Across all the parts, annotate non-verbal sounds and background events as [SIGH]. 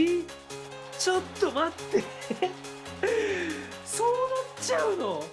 えちょっと待って [LAUGHS] そうなっちゃうの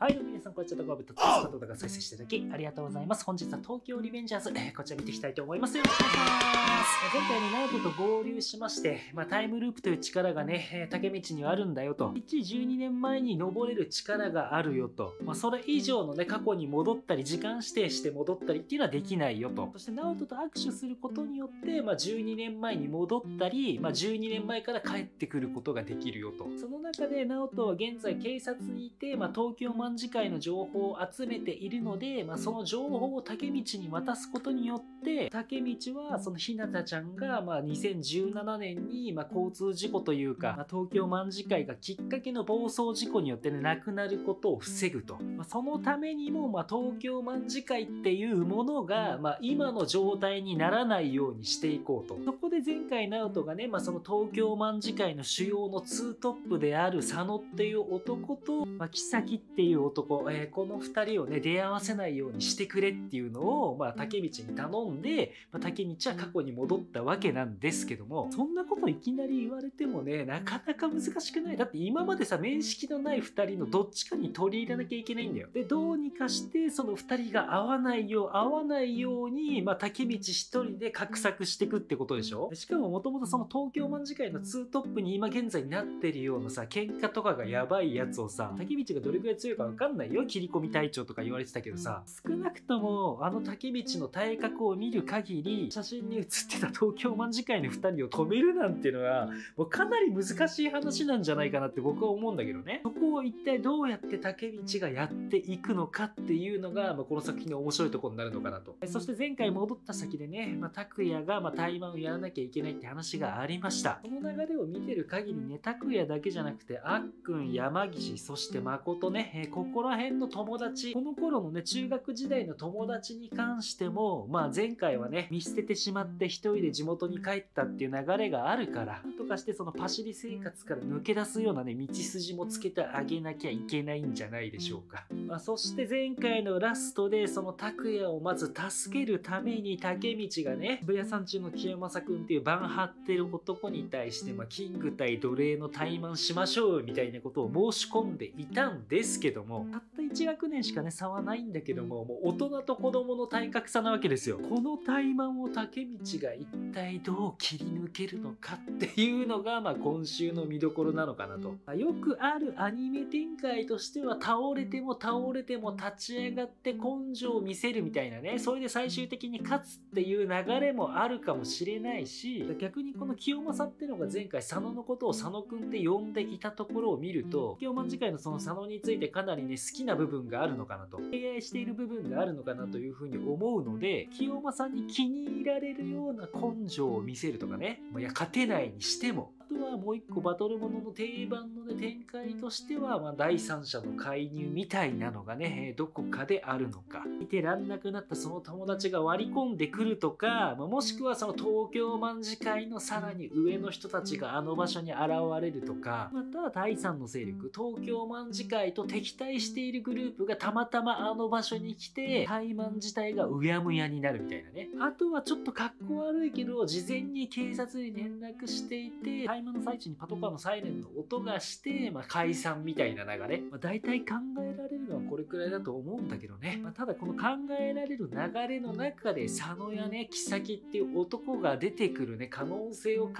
はい、皆さん、こんにちは。とこぶと、つ動画を再生していただき、ありがとうございます。本日は東京リベンジャーズ、こちら見ていきたいと思います。よろしくお願いします。前回ね、ナオトと合流しまして、まあ、タイムループという力がね、竹道にはあるんだよと。112年前に登れる力があるよと。まあ、それ以上のね、過去に戻ったり、時間指定して戻ったりっていうのはできないよと。そして、ナオトと握手することによって、まあ、12年前に戻ったり、まあ、12年前から帰ってくることができるよと。その中で、ナオトは現在警察にいて、まあ、東京ま卍会の情報を集めているので、まあ、その情報を竹道に渡すことによって竹道はそのひなたちゃんが、まあ、2017年に、ま交通事故というか、まあ、東京卍会がきっかけの暴走事故によってね亡くなることを防ぐと、まあ、そのためにも、ま東京卍会っていうものが、ま今の状態にならないようにしていこうとそこで前回直人がね、まその東京卍会の主要のツートップである佐野っていう男と、まあ、キっていうる男、えー、この2人をね出会わせないようにしてくれっていうのを、まあ、竹道に頼んで、まあ、竹道は過去に戻ったわけなんですけどもそんなこといきなり言われてもねなかなか難しくないだって今までさ面識のない2人のどっちかに取り入れなきゃいけないんだよでどうにかしてその2人が合わないよう合わないように、まあ、竹道1人で画策してくってことでしょしかももともとその東京卍会の2トップに今現在なってるようなさ喧嘩とかがやばいやつをさ竹道がどれくらい強いか分かんないよ切り込み隊長とか言われてたけどさ少なくともあの竹道の体格を見る限り写真に写ってた東京卍会の2人を止めるなんていうのはもうかなり難しい話なんじゃないかなって僕は思うんだけどねそこを一体どうやって竹道がやっていくのかっていうのが、まあ、この作品の面白いとこになるのかなとそして前回戻った先でね、まあ、拓也がま対マンをやらなきゃいけないって話がありましたこの流れを見てる限りね拓也だけじゃなくてあっくん山岸そして誠ね、えーここら辺の友達、この頃のね、中学時代の友達に関しても、まあ前回はね、見捨ててしまって一人で地元に帰ったっていう流れがあるから、とかしてそのパシリ生活から抜け出すようなね、道筋もつけてあげなきゃいけないんじゃないでしょうか。まあ、そして前回のラストで、その拓也をまず助けるために竹道がね、渋谷さん中の清正くんっていうバン張ってる男に対して、まあ、キング対奴隷の怠慢しましょうみたいなことを申し込んでいたんですけども、もたった1学年しかね差はないんだけどももう大人と子供の体格差なわけですよこの怠慢を竹道が一体どう切り抜けるのかっていうのが、まあ、今週の見どころなのかなと、あ、よくあるアニメ展開としては倒れても倒れても立ち上がって根性を見せるみたいなねそれで最終的に勝つっていう流れもあるかもしれないし逆にこの清正ってのが前回佐野のことを佐野くんって呼んでいたところを見ると日正次回のその佐野についてかななりね好きな部分があるのかなと敬愛している部分があるのかなというふうに思うので清正に気に入られるような根性を見せるとかねいや勝てないにしてもとはもう一個バトルものの定番の、ね、展開としては、まあ、第三者の介入みたいなのがね、どこかであるのか。いてらんなくなったその友達が割り込んでくるとか、まあ、もしくはその東京卍会のさらに上の人たちがあの場所に現れるとか、または第三の勢力、東京卍会と敵対しているグループがたまたまあの場所に来て、対マン自体がうやむやになるみたいなね。あとはちょっとかっこ悪いけど、事前に警察に連絡していて、イマの最中にパトカーのサイレンの音がして、まあ、解散みたいな流れ、まあ、大体考えられるのはこれくらいだと思うんだけどね、まあ、ただこの考えられる流れの中で佐野やね木崎っていう男が出てくるね可能性を考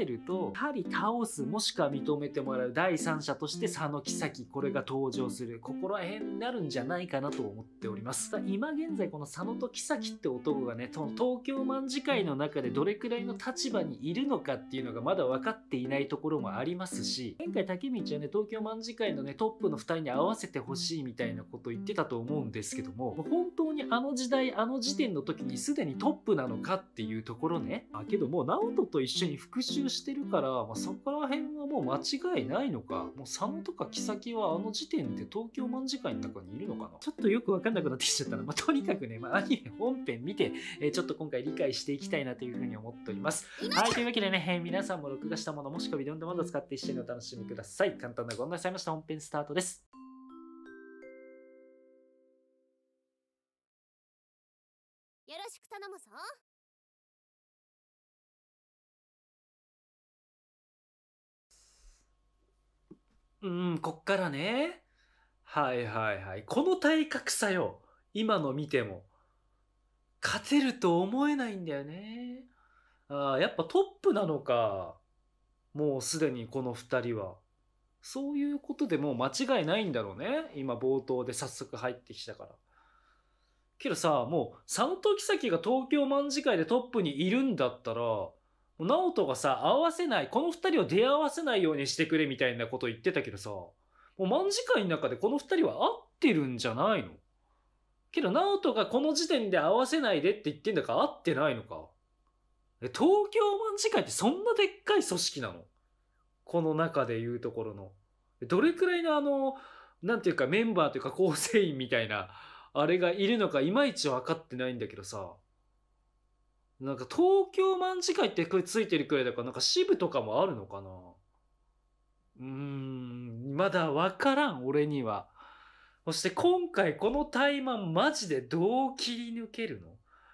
えるとやはり倒すもしくは認めてもらう第三者として佐野木崎これが登場するここら辺になるんじゃないかなと思っております今現在この佐野と木崎って男がねその東京卍会の中でどれくらいの立場にいるのかっていうのがまだ分かっっていないところもありますし前回竹道はね東京卍会のねトップの2人に合わせてほしいみたいなこと言ってたと思うんですけども本当にあの時代あの時点の時にすでにトップなのかっていうところねあけどもう直人と一緒に復讐してるから、まあ、そこら辺はもう間違いないのかもう佐野とか妃はあの時点で東京卍会の中にいるのかなちょっとよく分かんなくなってきちゃったな、まあ、とにかくね、まあ、アニメ本編見て、えー、ちょっと今回理解していきたいなというふうに思っておりますはいというわけでね、えー、皆さんも録画したたものもしくはビデオンデマン使って一緒にお楽しみください簡単なご案内されました本編スタートですよろしく頼むぞうんこっからねはいはいはいこの体格差よ今の見ても勝てると思えないんだよねああやっぱトップなのかもうすでにこの2人はそういうことでもう間違いないんだろうね今冒頭で早速入ってきたからけどさもう三野と妃が東京卍会でトップにいるんだったら直人がさ合わせないこの2人を出会わせないようにしてくれみたいなこと言ってたけどさもう卍会の中でこの2人は合ってるんじゃないのけど直人がこの時点で合わせないでって言ってんだから合ってないのか東京卍会ってそんなでっかい組織なのこの中でいうところの。どれくらいのあの、なんていうかメンバーというか構成員みたいな、あれがいるのかいまいち分かってないんだけどさ。なんか東京卍会ってこれついてるくらいだから、なんか支部とかもあるのかなうーん、まだ分からん、俺には。そして今回このタイマンマジでどう切り抜けるの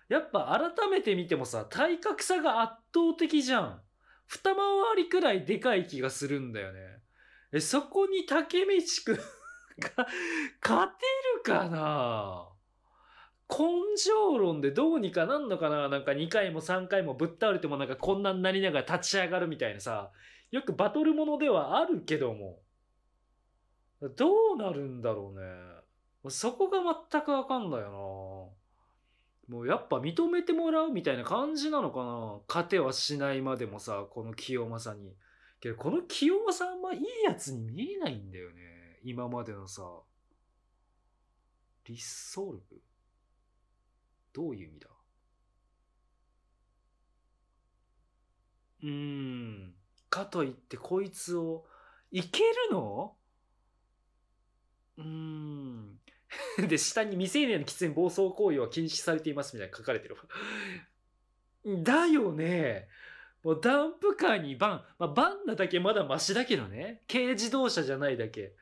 やっぱ改めて見てもさ、体格差が圧倒的じゃん。二回りくらいでかい気がするんだよね。え、そこに竹道くん [LAUGHS] が勝てるかな根性論でどうにかなんのかななんか2回も3回もぶっ倒れてもなんかこんなになりながら立ち上がるみたいなさ、よくバトルものではあるけども、どうなるんだろうね。そこが全くわかんないよな。もうやっぱ認めてもらうみたいな感じなのかな勝てはしないまでもさこの清正にけどこの清正あんまいいやつに見えないんだよね今までのさリソルブどういう意味だうーんかといってこいつをいけるのうーん [LAUGHS] で、下に未成年の喫煙暴走行為は禁止されていますみたいな書かれてるわ。だよね。もうダンプカーにバン。まあ、バンなだけまだマシだけどね。軽自動車じゃないだけ。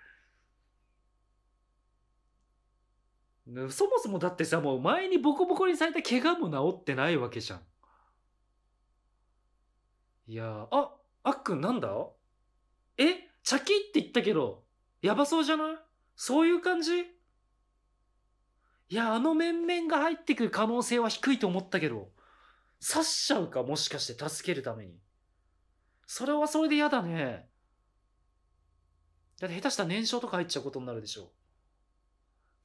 そもそもだってさ、もう前にボコボコにされた怪我も治ってないわけじゃん。いやあ、あっくんなんだえチャキって言ったけど、やばそうじゃないそういう感じいや、あの面々が入ってくる可能性は低いと思ったけど、刺しちゃうか、もしかして助けるために。それはそれで嫌だね。だって下手したら燃焼とか入っちゃうことになるでしょ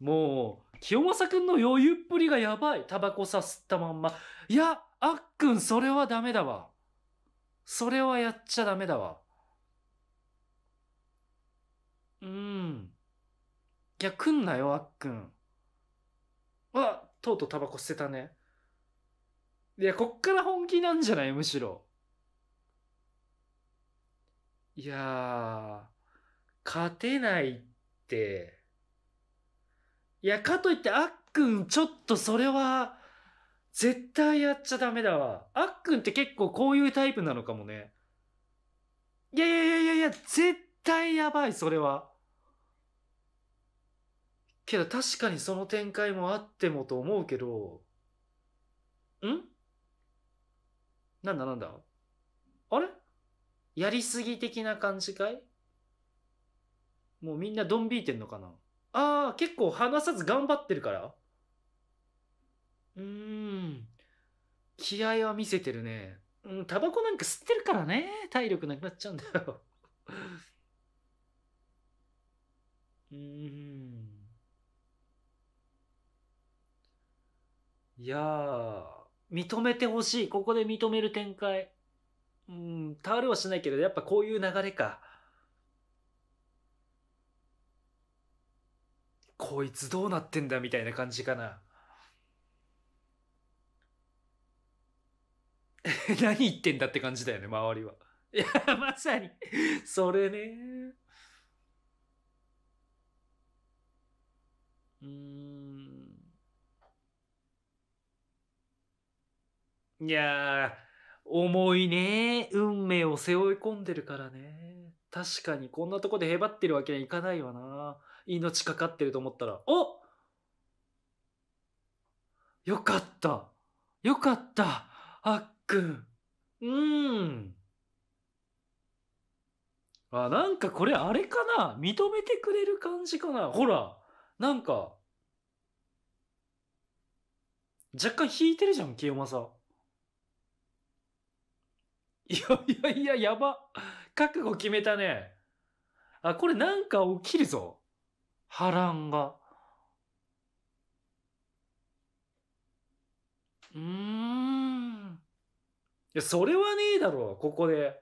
う。もう、清正くんの余裕っぷりがやばい。タバコさ吸ったまんま。いや、あっくん、それはダメだわ。それはやっちゃダメだわ。うん。いや、んなよ、あっくん。あ、とうとうタバコ捨てたね。いや、こっから本気なんじゃないむしろ。いやー、勝てないって。いや、かといって、あっくん、ちょっとそれは、絶対やっちゃダメだわ。あっくんって結構こういうタイプなのかもね。いやいやいやいやいや、絶対やばい、それは。けど確かにその展開もあってもと思うけど、んなんだなんだあれやりすぎ的な感じかいもうみんなドン引いてんのかなああ、結構話さず頑張ってるからうーん。気合は見せてるね。うん、タバコなんか吸ってるからね。体力なくなっちゃうんだよ。[LAUGHS] うーん。いやー、認めてほしい。ここで認める展開。うん、オルはしないけど、やっぱこういう流れか。こいつどうなってんだみたいな感じかな。[LAUGHS] 何言ってんだって感じだよね、周りは。いや、まさにそれね。うん。いやー、重いね。運命を背負い込んでるからね。確かに、こんなとこでへばってるわけにはいかないわな。命かかってると思ったら。およかった。よかった。あっくん。うーん。あ、なんかこれあれかな認めてくれる感じかなほら。なんか。若干引いてるじゃん、清正。いやいやいや、やば。覚悟決めたね。あ、これなんか起きるぞ。波乱が。うーん。いや、それはねえだろ、ここで。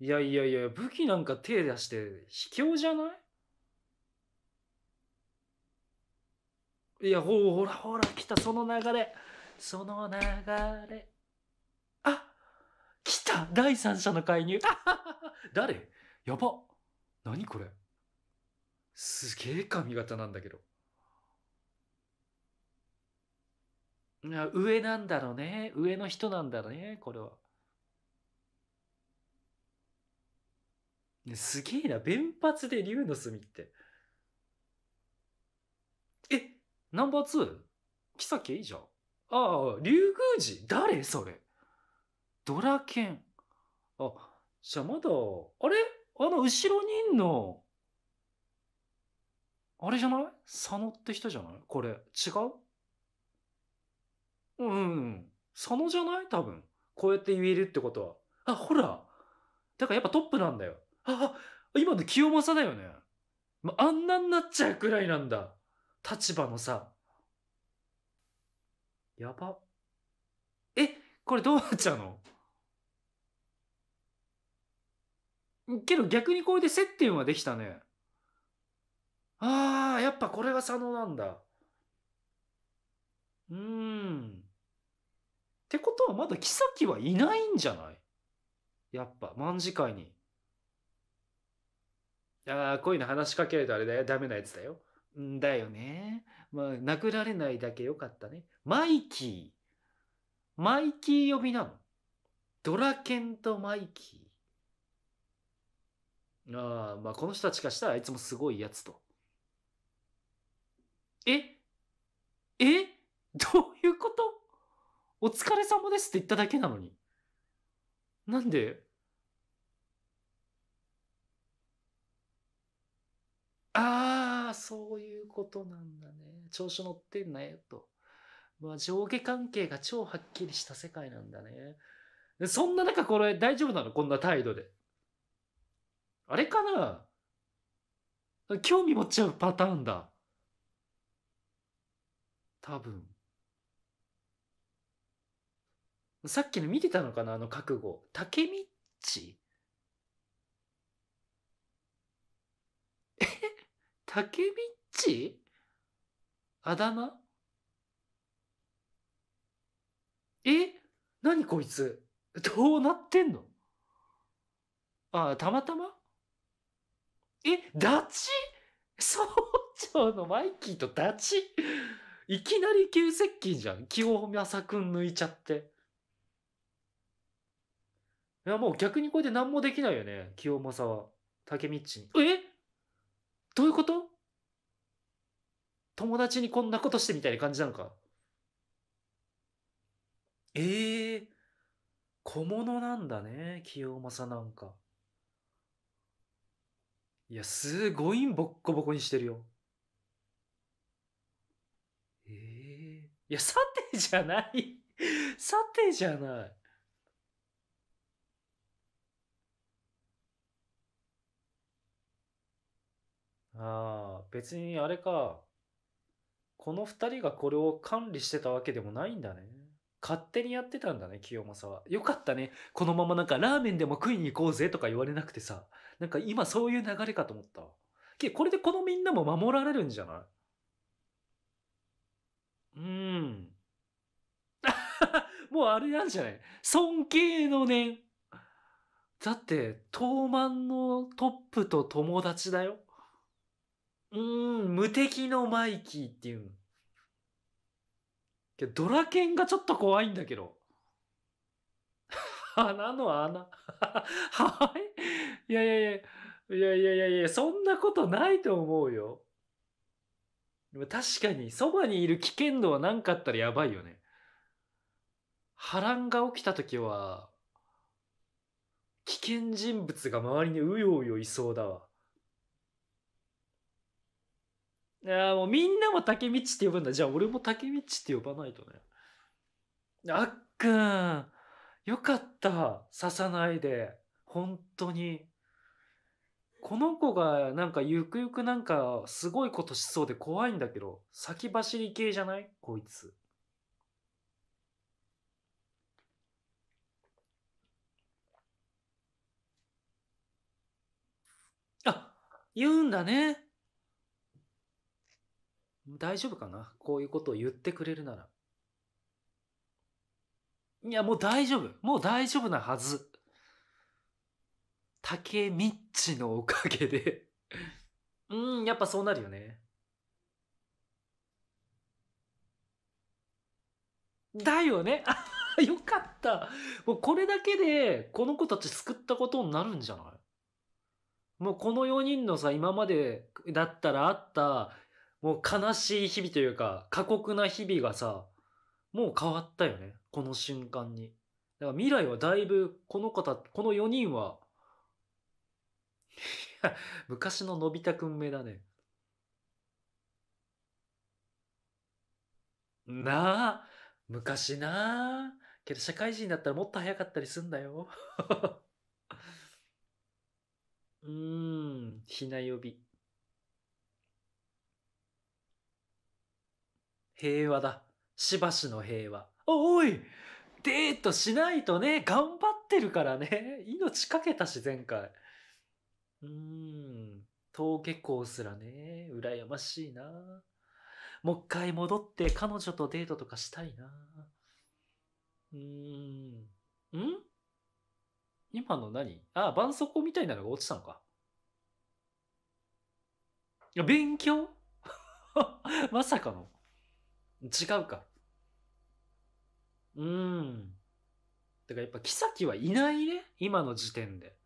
いやいやいや、武器なんか手出して卑怯じゃないいや、ほらほら、来た、その流れ。その流れ。た第三者の介入 [LAUGHS] 誰やば何これすげえ髪型なんだけど。上なんだろうね。上の人なんだろうね、これは。すげえな、弁髪で竜の墨って。え、ナンバー 2? キサケいいじゃん。ああ、竜宮寺誰それ。ドラケン。あ、じゃあまだ、あれあの後ろにいんの。あれじゃない佐野って人じゃないこれ。違ううん。佐野じゃない多分。こうやって言えるってことは。あ、ほら。だからやっぱトップなんだよ。あ、今の清正だよね。まあんなになっちゃうくらいなんだ。立場のさ。やば。え、これどうなっちゃうのけど逆にこれで接点はできたね。ああ、やっぱこれが佐野なんだ。うーん。ってことはまだ妃はいないんじゃないやっぱ、卍会に。いやこういうの話しかけるとあれだよ。ダメなやつだよ。んだよね。まあ、殴られないだけよかったね。マイキー。マイキー呼びなのドラケンとマイキー。あまあ、この人たちからしたらあいつもすごいやつと。ええ [LAUGHS] どういうことお疲れ様ですって言っただけなのに。なんでああ、そういうことなんだね。調子乗ってんなよ、と。まあ、上下関係が超はっきりした世界なんだね。そんな中、これ大丈夫なのこんな態度で。あれかな興味持っちゃうパターンだ。多分。さっきの見てたのかなあの覚悟。竹道え竹道あだ名え何こいつどうなってんのああ、たまたまえ、ダチ [LAUGHS] 総長のマイキーとダチいきなり急接近じゃん。清正くん抜いちゃって。いや、もう逆にこれで何もできないよね。清正は。竹道に。えどういうこと友達にこんなことしてみたいな感じなのか。ええー、小物なんだね。清正なんか。いや、すごいボッコボコにしてるよ。ええー、いや、さてじゃない。[LAUGHS] さてじゃない。ああ、別にあれか。この二人がこれを管理してたわけでもないんだね。勝手にやってたんだね、清正は。よかったね。このままなんかラーメンでも食いに行こうぜとか言われなくてさ。なんか今そういう流れかと思った。けこれでこのみんなも守られるんじゃないうーん。[LAUGHS] もうあれなんじゃない尊敬の念。だって、東満のトップと友達だよ。うーん、無敵のマイキーっていうの。けど、ドラケンがちょっと怖いんだけど。鼻 [LAUGHS] の穴。[LAUGHS] はいいやいやいや、いやいやいやいや、そんなことないと思うよ。でも確かに、そばにいる危険度は何かあったらやばいよね。波乱が起きた時は、危険人物が周りにうようよいそうだわ。いやもうみんなも竹道って呼ぶんだ。じゃあ俺も竹道って呼ばないとね。あっくん、よかった。刺さないで。本当に。この子がなんかゆくゆくなんかすごいことしそうで怖いんだけど、先走り系じゃないこいつ。あ、言うんだね。大丈夫かなこういうことを言ってくれるなら。いや、もう大丈夫。もう大丈夫なはず。竹みっちのおかげでうん、やっぱそうなるよね。だよね。あよかった。もうこれだけで、この子たち救ったことになるんじゃないもうこの4人のさ、今までだったらあったもう悲しい日々というか、過酷な日々がさ、もう変わったよね。この瞬間に。だから未来はだいぶ、この方、この4人は [LAUGHS] 昔ののび太くん目だね。なあ、昔なあ。けど社会人だったらもっと早かったりすんだよ。[LAUGHS] うーん、ひな呼び。平和だ。しばしの平和。おいデートしないとね、頑張ってるからね。命かけたし、前回。うーん。登下校すらね、羨ましいな。もう一回戻って彼女とデートとかしたいな。うーん。ん今の何あ、絆創膏みたいなのが落ちたのか。勉強 [LAUGHS] まさかの。違うか。うーん。だからやっぱ、キサキはいないね。今の時点で。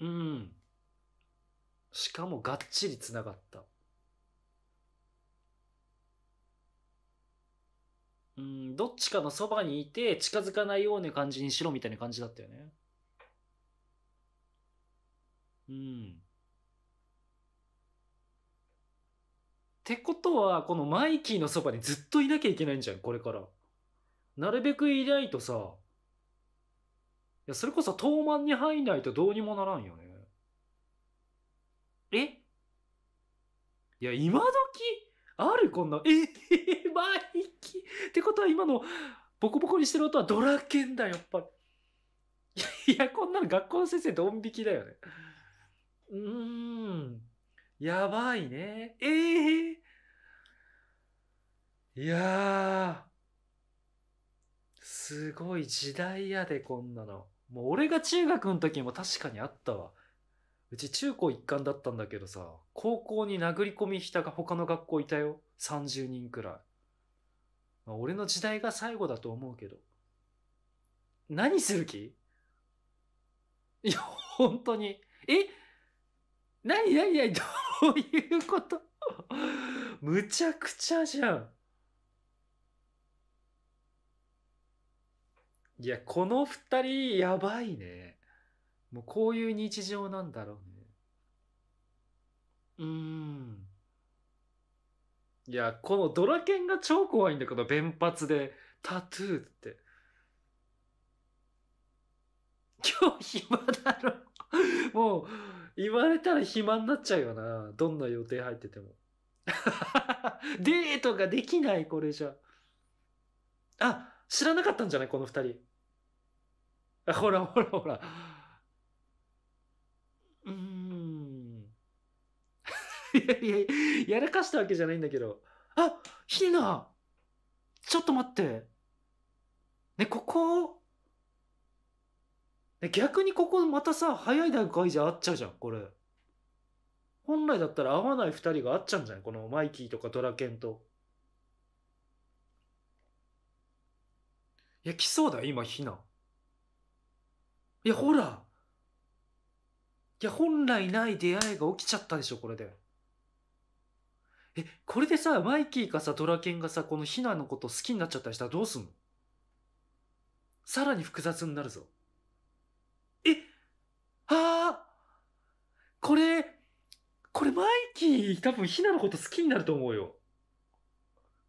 うん。しかもがっちりつながった。うん、どっちかのそばにいて近づかないような感じにしろみたいな感じだったよね。うん。ってことは、このマイキーのそばにずっといなきゃいけないんじゃん、これから。なるべくいないとさ、いや、それこそ当慢に入んないとどうにもならんよね。えいや、今時あるこんな、えー、[LAUGHS] マイキーってことは今のボコボコにしてる音はドラケンだ、やっぱり。いや、こんなの学校の先生ドン引きだよね。うーん。やばいね。ええー、いやすごい時代やで、こんなの。もう俺が中学の時も確かにあったわ。うち中高一貫だったんだけどさ、高校に殴り込みしたが他の学校いたよ。30人くらい。まあ、俺の時代が最後だと思うけど。何する気いや、本当に。えやいや、どういうことむちゃくちゃじゃん。いや、この二人やばいね。もうこういう日常なんだろうね。うーん。いや、このドラケンが超怖いんだけど、弁髪でタトゥーって。今日暇だろ。もう、言われたら暇になっちゃうよな。どんな予定入ってても。[LAUGHS] デートができない、これじゃ。あ、知らなかったんじゃないこの二人。あ、ほらほらほら。うーん。[LAUGHS] いやいや、やらかしたわけじゃないんだけど。あ、ひなちょっと待って。ね、ここ、逆にここまたさ早い段階じゃあっちゃうじゃんこれ本来だったら合わない2人があっちゃうんじゃないこのマイキーとかドラケンといや来そうだ今ヒナいやほらいや本来ない出会いが起きちゃったでしょこれでえこれでさマイキーかさドラケンがさこのヒナのこと好きになっちゃったりしたらどうすんのさらに複雑になるぞああこれ、これマイキー、多分ヒナのこと好きになると思うよ。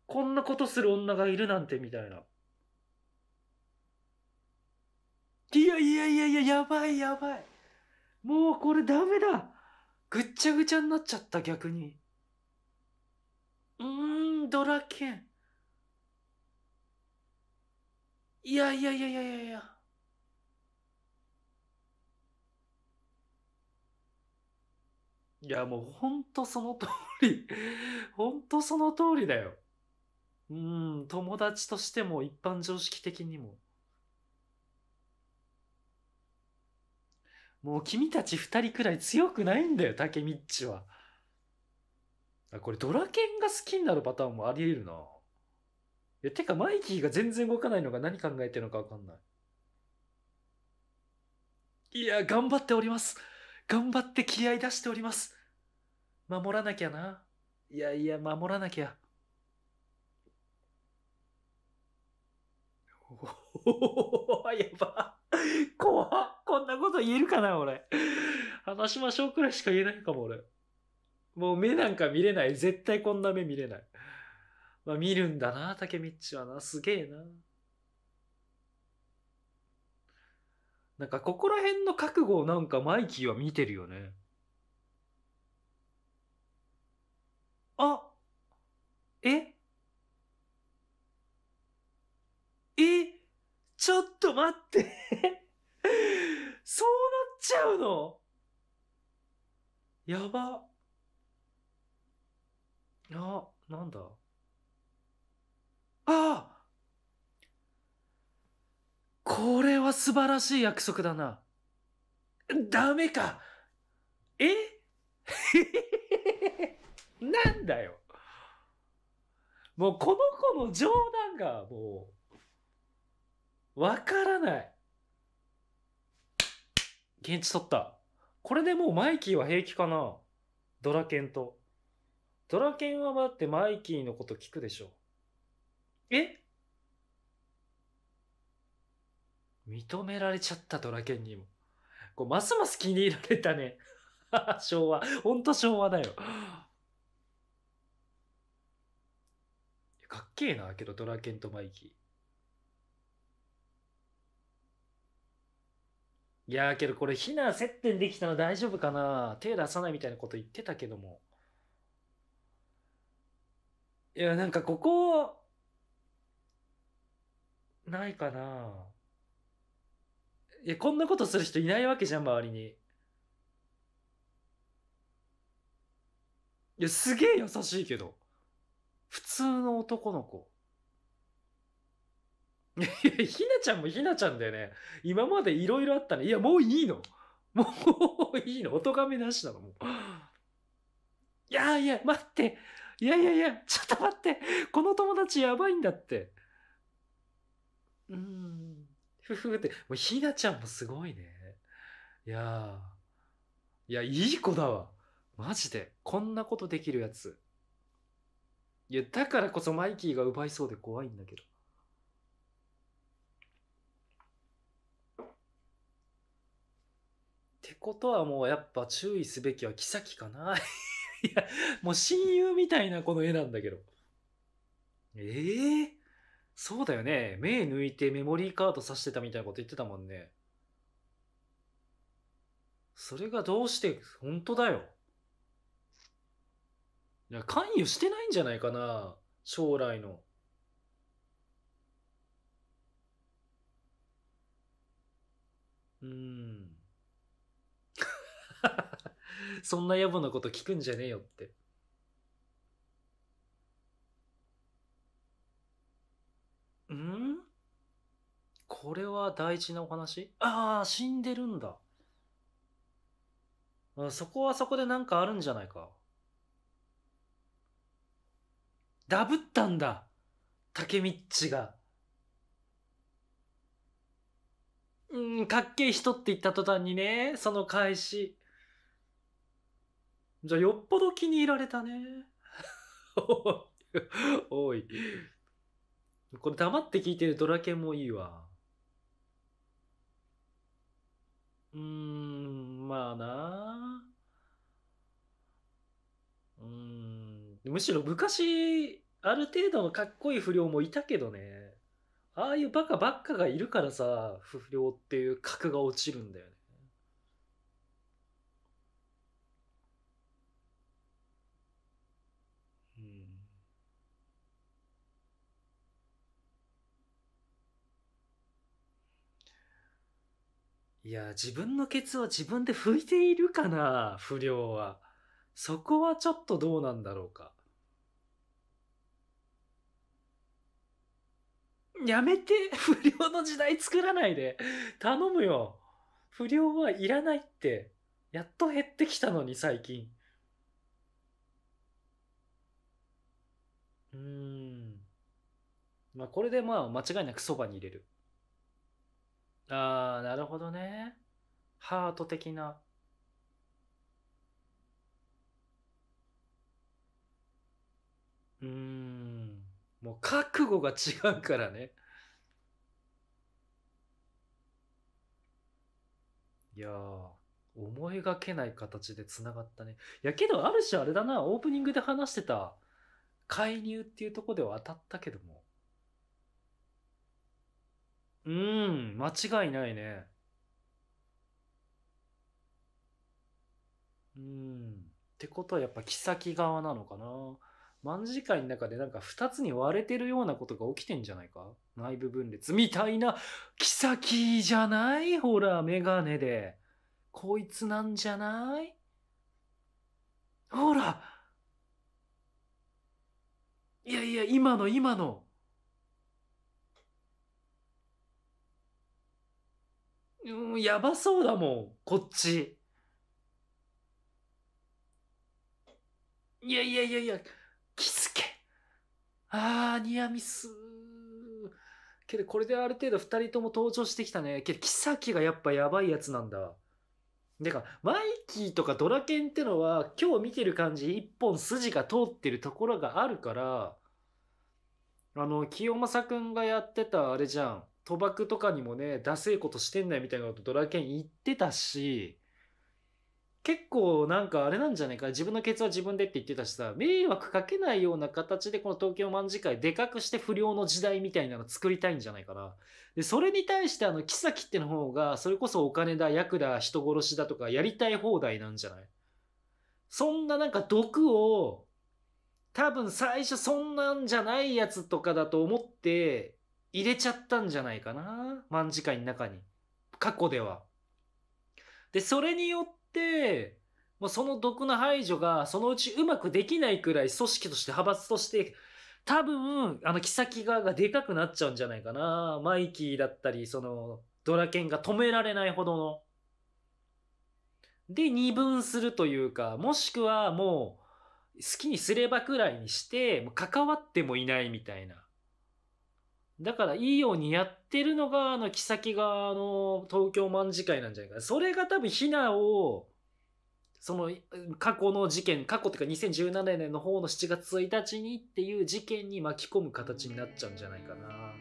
こんなことする女がいるなんて、みたいな。いやいやいやいや、やばいやばい。もうこれダメだ。ぐっちゃぐちゃになっちゃった、逆に。うーん、ドラケン。いやいやいやいやいやいや。いや、もうほんとその通り。[LAUGHS] ほんとその通りだよ。うん、友達としても一般常識的にも。もう君たち二人くらい強くないんだよ、タケミッチは。あ、これドラケンが好きになるパターンもあり得るな。いや、てかマイキーが全然動かないのが何考えてるのかわかんない。いや、頑張っております。頑張って気合出しております。守らなきゃな。いやいや、守らなきゃ。おお、[LAUGHS] やば。怖っ。こんなこと言えるかな、俺。話しましょうくらいしか言えないかも、俺。もう目なんか見れない。絶対こんな目見れない。まあ見るんだな、タケミッチはな。すげえな。なんかここら辺の覚悟をなんかマイキーは見てるよね。あ、ええ、ちょっと待って [LAUGHS] そうなっちゃうのやば。あ、なんだ。あこれは素晴らしい約束だな。ダメかえ [LAUGHS] なんだよ。もうこの子の冗談がもう、わからない。現地取った。これでもうマイキーは平気かなドラケンと。ドラケンはだってマイキーのこと聞くでしょ。え認められちゃったドラケンにも。こうますます気に入られたね。[LAUGHS] 昭和。ほんと昭和だよ。かっけえなけどドラケンとマイキーいやーけどこれヒ難接点できたの大丈夫かな手出さないみたいなこと言ってたけどもいやなんかここないかないやこんなことする人いないわけじゃん周りにいやすげえ優しいけど普通の男の子。[LAUGHS] いや、ひなちゃんもひなちゃんだよね。今までいろいろあったね。いや、もういいの。もういいの。お咎めなしなの、もう。いやいや、待って。いやいやいや、ちょっと待って。この友達やばいんだって。うーん。ふふって。もうひなちゃんもすごいね。いやいや、いい子だわ。マジで。こんなことできるやつ。いや、だからこそマイキーが奪いそうで怖いんだけど。ってことはもうやっぱ注意すべきは妃かな。[LAUGHS] いや、もう親友みたいなこの絵なんだけど。ええー、そうだよね。目抜いてメモリーカードさしてたみたいなこと言ってたもんね。それがどうして、本当だよ。や関与してないんじゃないかな将来の。うん。[LAUGHS] そんな野暮なこと聞くんじゃねえよって。んこれは大事なお話ああ、死んでるんだ。そこはそこで何かあるんじゃないか。ダブったんだタケミッチが。うん、かっけえ人って言った途端にね、その返し。じゃあ、よっぽど気に入られたね。[LAUGHS] おい。これ黙って聞いてるドラケンもいいわ。うーん、まあなあ。むしろ昔、ある程度のかっこいい不良もいたけどね。ああいうバカばっかがいるからさ、不良っていう格が落ちるんだよね。いや、自分のケツは自分で拭いているかな、不良は。そこはちょっとどうなんだろうか。やめて [LAUGHS] 不良の時代作らないで頼むよ不良はいらないってやっと減ってきたのに最近。うん。まあこれでまあ間違いなくそばに入れる。ああ、なるほどね。ハート的な。うん。もう覚悟が違うからね。いやー、思いがけない形で繋がったね。いやけど、ある種あれだな、オープニングで話してた、介入っていうとこでは当たったけども。うーん、間違いないね。うーん。ってことはやっぱ、妃側なのかな。万字界の中でなんか2つに割れてるようなことが起きてんじゃないか内部分裂みたいな妃じゃないほらメガネでこいつなんじゃないほらいやいや今の今のうんやばそうだもんこっちいやいやいやいや気づけあー、ニアミスけどこれである程度2人とも登場してきたね。けど、キサキがやっぱやばいやつなんだ。てか、マイキーとかドラケンってのは、今日見てる感じ、一本筋が通ってるところがあるから、あの、清正くんがやってたあれじゃん。賭博とかにもね、ダセいことしてんないみたいなことドラケン言ってたし、結構なんかあれなんじゃないか自分のケツは自分でって言ってたしさ迷惑かけないような形でこの東京卍会でかくして不良の時代みたいなの作りたいんじゃないかなでそれに対してあの木崎っての方がそれこそお金だ役だ人殺しだとかやりたい放題なんじゃないそんななんか毒を多分最初そんなんじゃないやつとかだと思って入れちゃったんじゃないかな卍会の中に過去ではでそれによって、もうその毒の排除がそのうちうまくできないくらい組織として派閥として多分、あの、妃側がでかくなっちゃうんじゃないかな。マイキーだったり、その、ドラケンが止められないほどの。で、二分するというか、もしくはもう、好きにすればくらいにして、もう関わってもいないみたいな。だからいいようにやってるのが、あの、木先が、あの、東京卍会なんじゃないかな。それが多分、ひなを、その、過去の事件、過去っていうか2017年の方の7月1日にっていう事件に巻き込む形になっちゃうんじゃないかな。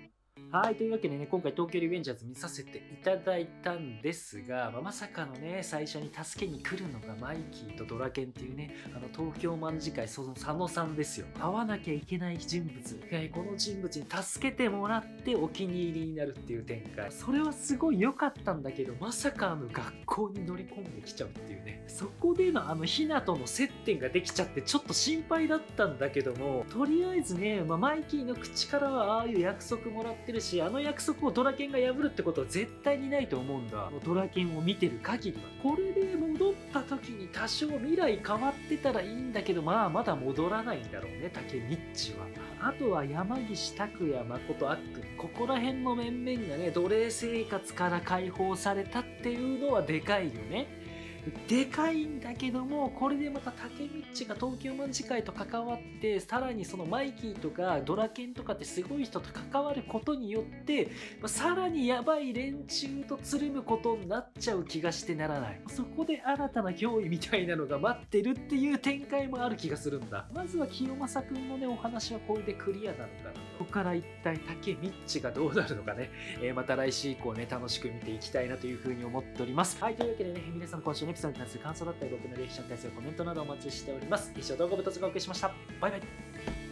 はい、というわけでね、今回東京リベンジャーズ見させていただいたんですが、まあ、まさかのね、最初に助けに来るのがマイキーとドラケンっていうね、あの東京卍会その佐野さんですよ。会わなきゃいけない人物。この人物に助けてもらってお気に入りになるっていう展開。それはすごい良かったんだけど、まさかあの学校に乗り込んできちゃうっていうね。そこでのあのひなとの接点ができちゃってちょっと心配だったんだけども、とりあえずね、まあ、マイキーの口からはああいう約束もらってるるしあの約束をドラケンが破るってことは絶対にないと思うんだドラケンを見てる限りはこれで戻った時に多少未来変わってたらいいんだけどまあまだ戻らないんだろうね竹ミッチはあとは山岸拓也誠アックここら辺の面々がね奴隷生活から解放されたっていうのはでかいよねでかいんだけどもこれでまたタケミッチが東京卍会と関わってさらにそのマイキーとかドラケンとかってすごい人と関わることによってさらにやばい連中とつるむことになっちゃう気がしてならないそこで新たな脅威みたいなのが待ってるっていう展開もある気がするんだまずは清正くんのねお話はこれでクリアなのかなここから一体タケミッチがどうなるのかね、えー、また来週以降ね楽しく見ていきたいなというふうに思っておりますはいというわけでね皆さん今週のピソードに対する感想だったり、僕の歴史に対するコメントなどお待ちしております。以上、動画部とお送りしました。バイバイ。